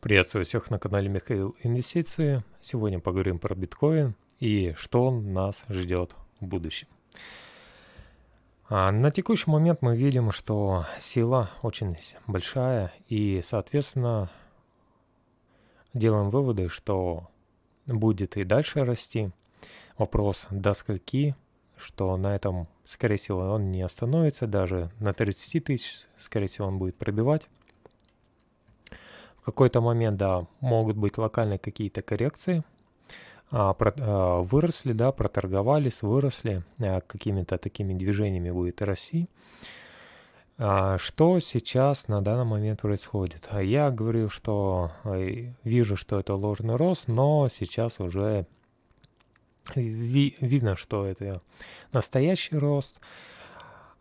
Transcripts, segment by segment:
Приветствую всех на канале Михаил Инвестиции. Сегодня поговорим про биткоин и что нас ждет в будущем. А на текущий момент мы видим, что сила очень большая и, соответственно, делаем выводы, что будет и дальше расти. Вопрос до скольки, что на этом, скорее всего, он не остановится, даже на 30 тысяч, скорее всего, он будет пробивать какой-то момент, да, могут быть локальные какие-то коррекции, а, а, выросли, да, проторговались, выросли, а, какими-то такими движениями будет России. Что сейчас на данный момент происходит? Я говорю, что вижу, что это ложный рост, но сейчас уже ви видно, что это настоящий рост.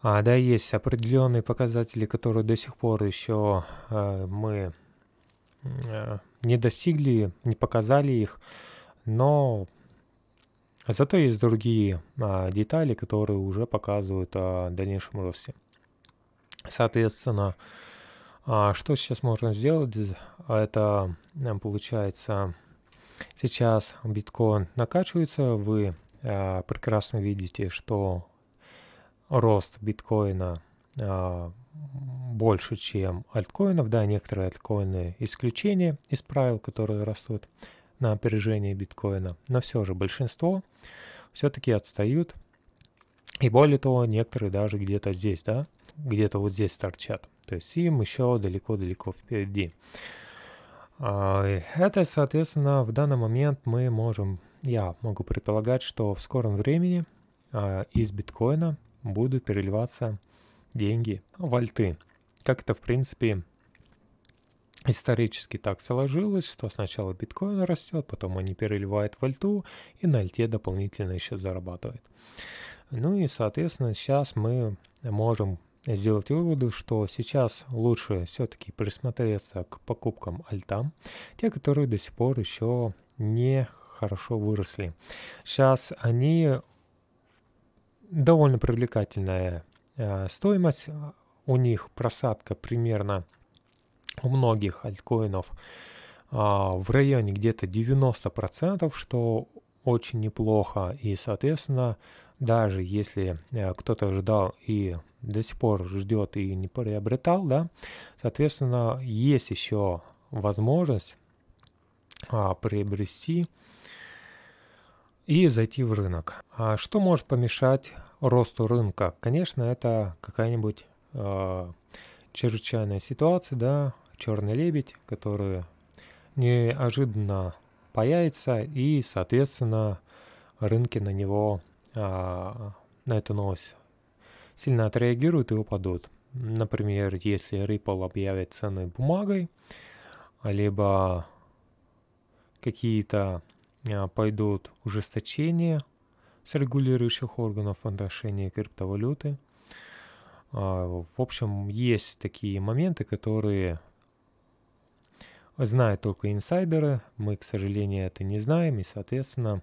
А, да, есть определенные показатели, которые до сих пор еще мы не достигли, не показали их, но зато есть другие а, детали, которые уже показывают о дальнейшем росте. Соответственно, а, что сейчас можно сделать? Это э, получается сейчас биткоин накачивается, вы э, прекрасно видите, что рост биткоина а, больше, чем альткоинов. Да, некоторые альткоины исключения из правил, которые растут на опережение биткоина. Но все же большинство все-таки отстают. И более того, некоторые даже где-то здесь, да, где-то вот здесь торчат. То есть им еще далеко-далеко впереди. А, это, соответственно, в данный момент мы можем, я могу предполагать, что в скором времени а, из биткоина будут переливаться деньги в Как это, в принципе, исторически так сложилось, что сначала биткоин растет, потом они переливают в и на альте дополнительно еще зарабатывают. Ну и, соответственно, сейчас мы можем сделать выводы, что сейчас лучше все-таки присмотреться к покупкам альтам те, которые до сих пор еще не хорошо выросли. Сейчас они довольно привлекательная Э, стоимость. У них просадка примерно у многих альткоинов э, в районе где-то 90%, что очень неплохо. И, соответственно, даже если э, кто-то ждал и до сих пор ждет и не приобретал, да, соответственно, есть еще возможность приобрести и зайти в рынок. А что может помешать росту рынка? Конечно, это какая-нибудь э, чрезвычайная ситуация, да, черный лебедь, который неожиданно появится и, соответственно, рынки на него, э, на эту новость сильно отреагируют и упадут. Например, если Ripple объявит ценной бумагой, либо какие-то Э, пойдут ужесточения с регулирующих органов в отношении криптовалюты. А, в общем, есть такие моменты, которые знают только инсайдеры. Мы, к сожалению, это не знаем, и, соответственно,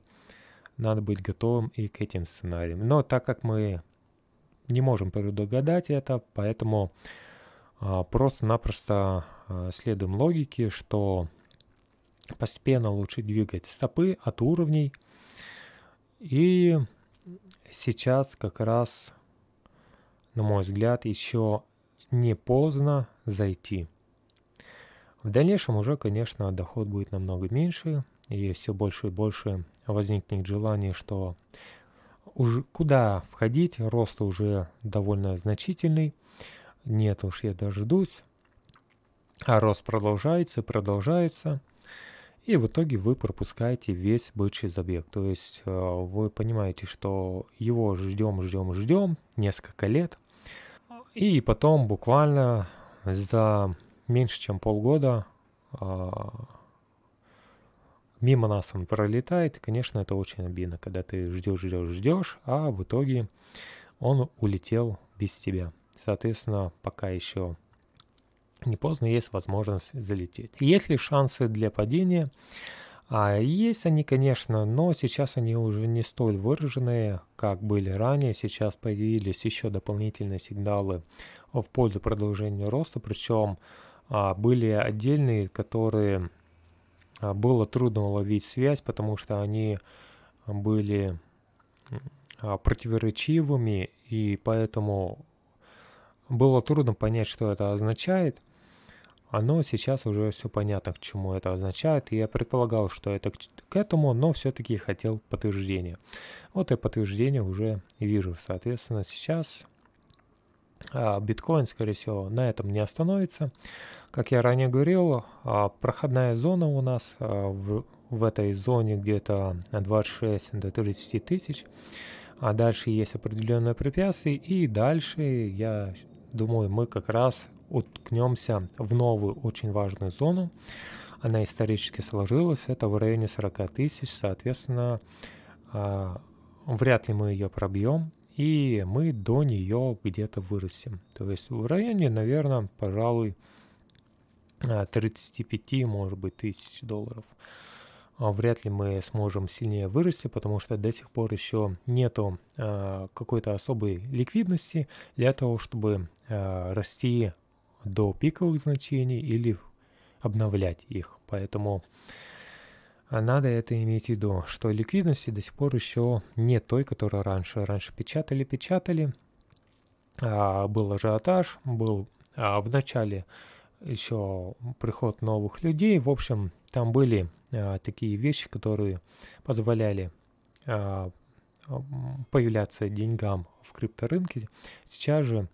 надо быть готовым и к этим сценариям. Но так как мы не можем предугадать это, поэтому а, просто-напросто а, следуем логике, что Постепенно лучше двигать стопы от уровней. И сейчас как раз, на мой взгляд, еще не поздно зайти. В дальнейшем уже, конечно, доход будет намного меньше, и все больше и больше возникнет желание, что уже куда входить, рост уже довольно значительный. Нет уж, я дождусь. А рост продолжается и продолжается. И в итоге вы пропускаете весь бычий забег. То есть э, вы понимаете, что его ждем, ждем, ждем несколько лет. И потом буквально за меньше чем полгода э, мимо нас он пролетает. И, конечно, это очень обидно, когда ты ждешь, ждешь, ждешь, а в итоге он улетел без тебя. Соответственно, пока еще не поздно есть возможность залететь. Есть ли шансы для падения? А есть они, конечно, но сейчас они уже не столь выраженные, как были ранее. Сейчас появились еще дополнительные сигналы в пользу продолжения роста, причем а, были отдельные, которые а, было трудно уловить связь, потому что они были а, противоречивыми, и поэтому было трудно понять, что это означает – оно сейчас уже все понятно, к чему это означает, и я предполагал, что это к, этому, но все-таки хотел подтверждения. Вот я подтверждение уже вижу. Соответственно, сейчас а, биткоин, скорее всего, на этом не остановится. Как я ранее говорил, а, проходная зона у нас а, в, в этой зоне где-то 26 до 30 тысяч. А дальше есть определенные препятствия, и дальше я думаю, мы как раз уткнемся в новую очень важную зону. Она исторически сложилась, это в районе 40 тысяч, соответственно, а, вряд ли мы ее пробьем, и мы до нее где-то вырастем. То есть в районе, наверное, пожалуй, 35, а, может быть, тысяч долларов. А, вряд ли мы сможем сильнее вырасти, потому что до сих пор еще нету какой-то особой ликвидности для того, чтобы расти до пиковых значений или обновлять их. Поэтому а, надо это иметь в виду, что ликвидности до сих пор еще не той, которая раньше. Раньше печатали, печатали, а, был ажиотаж, был а, в начале еще приход новых людей. В общем, там были такие вещи, которые позволяли появляться деньгам в крипторынке. Сейчас же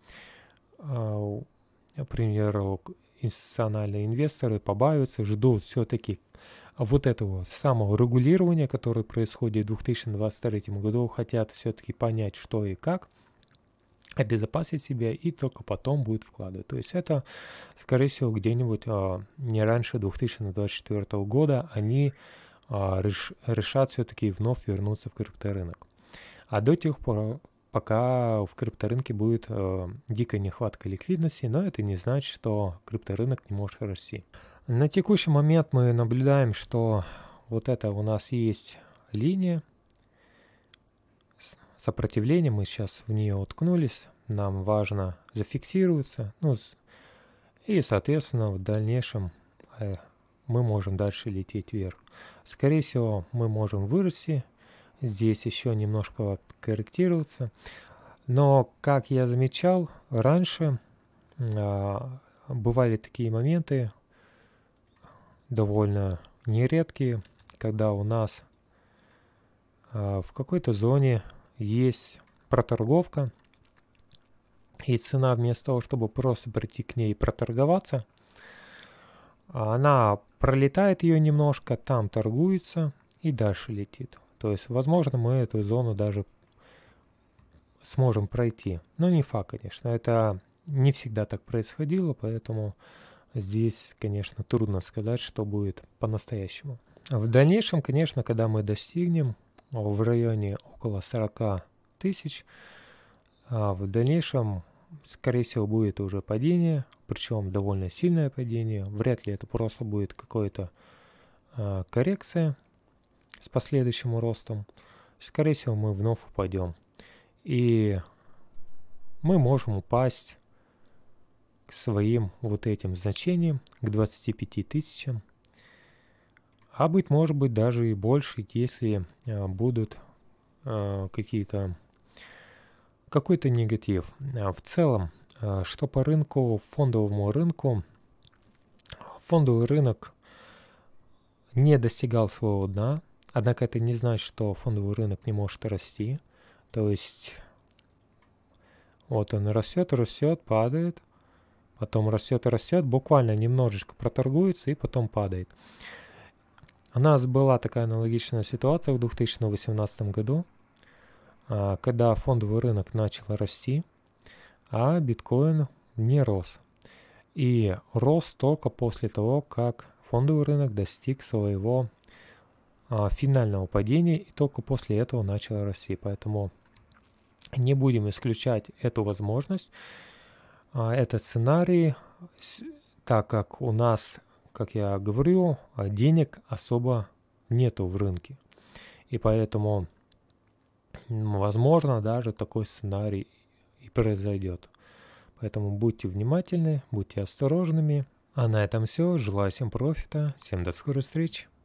к примеру, институциональные инвесторы побавятся, ждут все-таки вот этого самого регулирования, которое происходит в 2023 году, хотят все-таки понять, что и как, обезопасить себя и только потом будет вкладывать. То есть это, скорее всего, где-нибудь а, не раньше 2024 года они а, реш, решат все-таки вновь вернуться в крипторынок. А до тех пор пока в крипторынке будет э, дикая нехватка ликвидности, но это не значит, что крипторынок не может расти. На текущий момент мы наблюдаем, что вот это у нас есть линия сопротивления, мы сейчас в нее уткнулись, нам важно зафиксироваться, ну, и, соответственно, в дальнейшем э, мы можем дальше лететь вверх. Скорее всего, мы можем вырасти, здесь еще немножко корректируется. Но, как я замечал раньше, а, бывали такие моменты, довольно нередкие, когда у нас а, в какой-то зоне есть проторговка, и цена вместо того, чтобы просто прийти к ней и проторговаться, а, она пролетает ее немножко, там торгуется и дальше летит. То есть, возможно, мы эту зону даже сможем пройти. Но не факт, конечно. Это не всегда так происходило, поэтому здесь, конечно, трудно сказать, что будет по-настоящему. В дальнейшем, конечно, когда мы достигнем в районе около 40 тысяч, а, в дальнейшем, скорее всего, будет уже падение, причем довольно сильное падение. Вряд ли это просто будет какое-то а, коррекция, с последующим ростом, скорее всего, мы вновь упадем. И мы можем упасть к своим вот этим значениям, к 25 тысячам. А быть может быть даже и больше, если э, будут э, какие-то какой-то негатив. Э, в целом, э, что по рынку, фондовому рынку, фондовый рынок не достигал своего дна, Однако это не значит, что фондовый рынок не может расти. То есть вот он растет, растет, падает, потом растет и растет, буквально немножечко проторгуется и потом падает. У нас была такая аналогичная ситуация в 2018 году, а, когда фондовый рынок начал расти, а биткоин не рос. И рос только после того, как фондовый рынок достиг своего а, финального падения и только после этого начало расти. Поэтому не будем исключать эту возможность, а, этот сценарий, так как у нас, как я говорю, а, денег особо нету в рынке. И поэтому, возможно, даже такой сценарий и произойдет. Поэтому будьте внимательны, будьте осторожными. А на этом все. Желаю всем профита. Всем до скорой встречи.